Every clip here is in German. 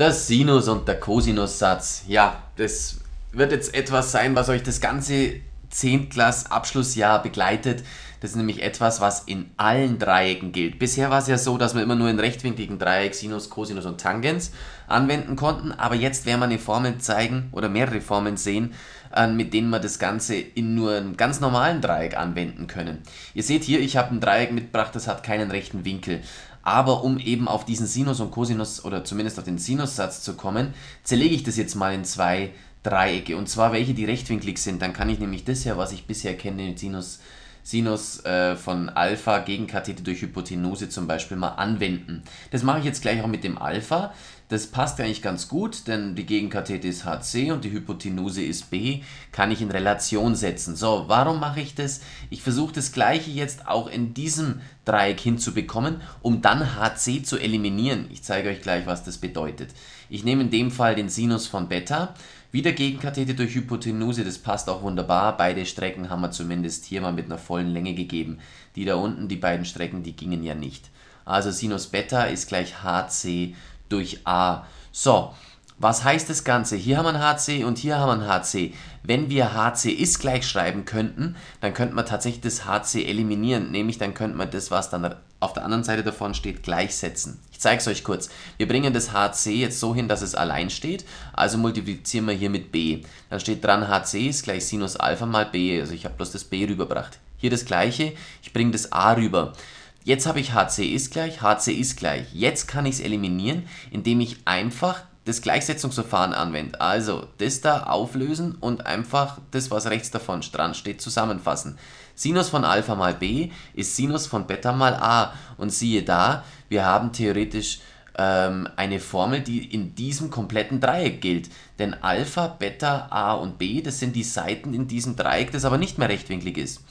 Der Sinus und der Cosinus-Satz. Ja, das wird jetzt etwas sein, was euch das ganze Zehntlers Abschlussjahr begleitet. Das ist nämlich etwas, was in allen Dreiecken gilt. Bisher war es ja so, dass wir immer nur in rechtwinkligen Dreieck Sinus, Cosinus und Tangens anwenden konnten, aber jetzt werden wir eine Formel zeigen oder mehrere Formeln sehen, äh, mit denen wir das Ganze in nur einem ganz normalen Dreieck anwenden können. Ihr seht hier, ich habe ein Dreieck mitgebracht, das hat keinen rechten Winkel. Aber um eben auf diesen Sinus und Cosinus oder zumindest auf den Sinussatz zu kommen, zerlege ich das jetzt mal in zwei Dreiecke und zwar welche, die rechtwinklig sind. Dann kann ich nämlich das ja, was ich bisher kenne, Sinus, Sinus äh, von Alpha gegen Kathete durch Hypotenuse zum Beispiel mal anwenden. Das mache ich jetzt gleich auch mit dem Alpha das passt eigentlich ganz gut, denn die Gegenkathete ist HC und die Hypotenuse ist B, kann ich in Relation setzen. So, warum mache ich das? Ich versuche das gleiche jetzt auch in diesem Dreieck hinzubekommen, um dann HC zu eliminieren. Ich zeige euch gleich, was das bedeutet. Ich nehme in dem Fall den Sinus von Beta, wieder Gegenkathete durch Hypotenuse, das passt auch wunderbar. Beide Strecken haben wir zumindest hier mal mit einer vollen Länge gegeben. Die da unten, die beiden Strecken, die gingen ja nicht. Also Sinus Beta ist gleich HC durch A. So, was heißt das Ganze? Hier haben wir ein HC und hier haben wir ein HC. Wenn wir HC ist gleich schreiben könnten, dann könnten wir tatsächlich das HC eliminieren. Nämlich dann könnten wir das, was dann auf der anderen Seite davon steht, gleichsetzen. Ich zeige es euch kurz. Wir bringen das HC jetzt so hin, dass es allein steht. Also multiplizieren wir hier mit B. Dann steht dran HC ist gleich Sinus Alpha mal B. Also ich habe bloß das B rüberbracht. Hier das gleiche. Ich bringe das A rüber. Jetzt habe ich HC ist gleich, HC ist gleich. Jetzt kann ich es eliminieren, indem ich einfach das Gleichsetzungsverfahren anwende. Also das da auflösen und einfach das, was rechts davon dran steht, zusammenfassen. Sinus von Alpha mal B ist Sinus von Beta mal A. Und siehe da, wir haben theoretisch ähm, eine Formel, die in diesem kompletten Dreieck gilt. Denn Alpha, Beta, A und B, das sind die Seiten in diesem Dreieck, das aber nicht mehr rechtwinklig ist.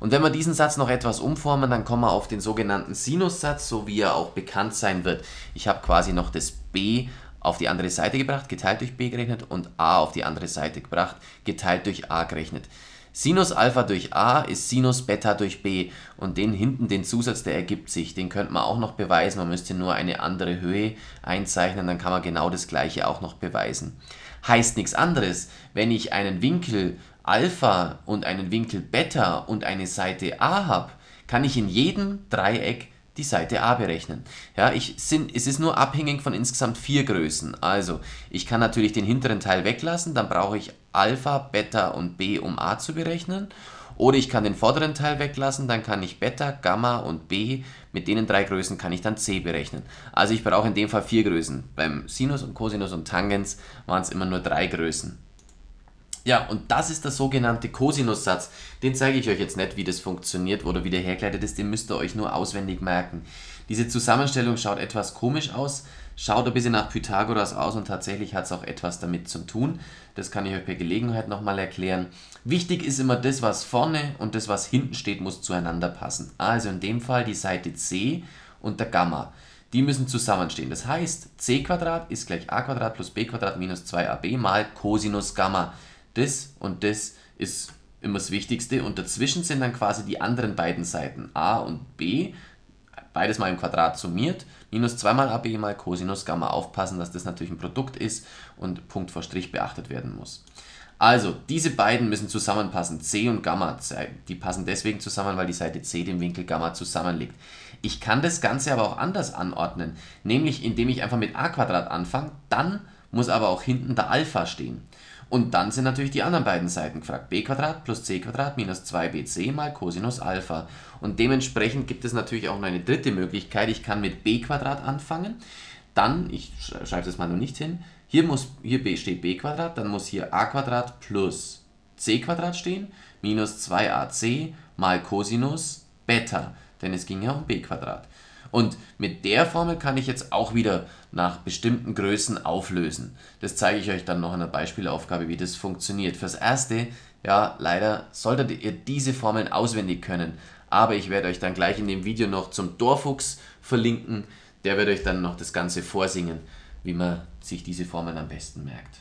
Und wenn wir diesen Satz noch etwas umformen, dann kommen wir auf den sogenannten Sinussatz, so wie er auch bekannt sein wird. Ich habe quasi noch das B auf die andere Seite gebracht, geteilt durch B gerechnet und A auf die andere Seite gebracht, geteilt durch A gerechnet. Sinus Alpha durch A ist Sinus Beta durch B und den hinten den Zusatz, der ergibt sich, den könnte man auch noch beweisen, man müsste nur eine andere Höhe einzeichnen, dann kann man genau das gleiche auch noch beweisen. Heißt nichts anderes, wenn ich einen Winkel Alpha und einen Winkel Beta und eine Seite A habe, kann ich in jedem Dreieck die Seite A berechnen. Ja, ich sind, es ist nur abhängig von insgesamt vier Größen. Also, ich kann natürlich den hinteren Teil weglassen, dann brauche ich Alpha, Beta und B, um A zu berechnen. Oder ich kann den vorderen Teil weglassen, dann kann ich Beta, Gamma und B, mit denen drei Größen kann ich dann C berechnen. Also ich brauche in dem Fall vier Größen. Beim Sinus und Cosinus und Tangens waren es immer nur drei Größen. Ja, und das ist der sogenannte Cosinussatz. Den zeige ich euch jetzt nicht, wie das funktioniert oder wie der hergeleitet ist, den müsst ihr euch nur auswendig merken. Diese Zusammenstellung schaut etwas komisch aus, schaut ein bisschen nach Pythagoras aus und tatsächlich hat es auch etwas damit zu tun. Das kann ich euch per Gelegenheit nochmal erklären. Wichtig ist immer, das was vorne und das was hinten steht, muss zueinander passen. Also in dem Fall die Seite C und der Gamma. Die müssen zusammenstehen. Das heißt, c ist gleich a plus b minus 2ab mal Cosinus Gamma das und das ist immer das Wichtigste und dazwischen sind dann quasi die anderen beiden Seiten, a und b, beides mal im Quadrat summiert, minus 2 mal ab mal Cosinus Gamma. Aufpassen, dass das natürlich ein Produkt ist und Punkt vor Strich beachtet werden muss. Also, diese beiden müssen zusammenpassen, c und Gamma. Die passen deswegen zusammen, weil die Seite c dem Winkel Gamma zusammenliegt. Ich kann das Ganze aber auch anders anordnen, nämlich indem ich einfach mit a Quadrat anfange, dann muss aber auch hinten der Alpha stehen. Und dann sind natürlich die anderen beiden Seiten gefragt. b plus c minus 2bc mal Cosinus Alpha. Und dementsprechend gibt es natürlich auch noch eine dritte Möglichkeit. Ich kann mit b anfangen. Dann, ich schreibe das mal noch nicht hin, hier, muss, hier steht b, dann muss hier a plus c stehen, minus 2ac mal Cosinus Beta, denn es ging ja um b und mit der Formel kann ich jetzt auch wieder nach bestimmten Größen auflösen. Das zeige ich euch dann noch in der Beispielaufgabe, wie das funktioniert. Fürs Erste, ja, leider solltet ihr diese Formeln auswendig können. Aber ich werde euch dann gleich in dem Video noch zum Dorfuchs verlinken. Der wird euch dann noch das Ganze vorsingen, wie man sich diese Formeln am besten merkt.